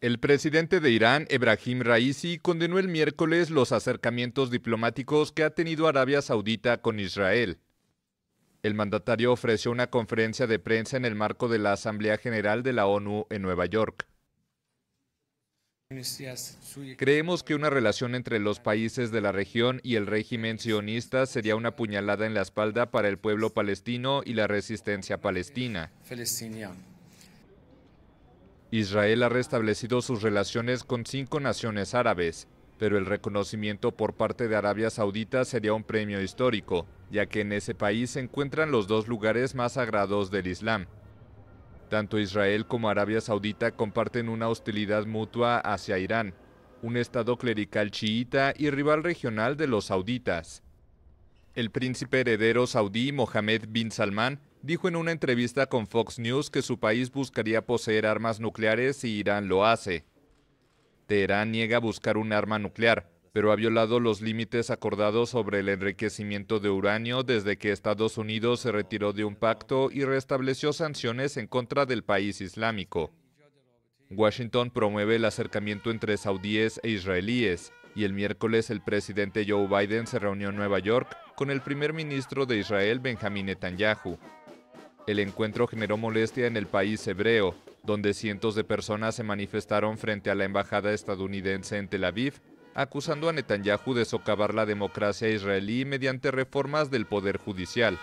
El presidente de Irán, Ebrahim Raisi, condenó el miércoles los acercamientos diplomáticos que ha tenido Arabia Saudita con Israel. El mandatario ofreció una conferencia de prensa en el marco de la Asamblea General de la ONU en Nueva York. Creemos que una relación entre los países de la región y el régimen sionista sería una puñalada en la espalda para el pueblo palestino y la resistencia palestina. Israel ha restablecido sus relaciones con cinco naciones árabes, pero el reconocimiento por parte de Arabia Saudita sería un premio histórico, ya que en ese país se encuentran los dos lugares más sagrados del Islam. Tanto Israel como Arabia Saudita comparten una hostilidad mutua hacia Irán, un estado clerical chiita y rival regional de los sauditas. El príncipe heredero saudí Mohammed bin Salman dijo en una entrevista con Fox News que su país buscaría poseer armas nucleares si Irán lo hace. Teherán niega buscar un arma nuclear, pero ha violado los límites acordados sobre el enriquecimiento de uranio desde que Estados Unidos se retiró de un pacto y restableció sanciones en contra del país islámico. Washington promueve el acercamiento entre saudíes e israelíes, y el miércoles el presidente Joe Biden se reunió en Nueva York con el primer ministro de Israel Benjamin Netanyahu. El encuentro generó molestia en el país hebreo, donde cientos de personas se manifestaron frente a la embajada estadounidense en Tel Aviv, acusando a Netanyahu de socavar la democracia israelí mediante reformas del poder judicial.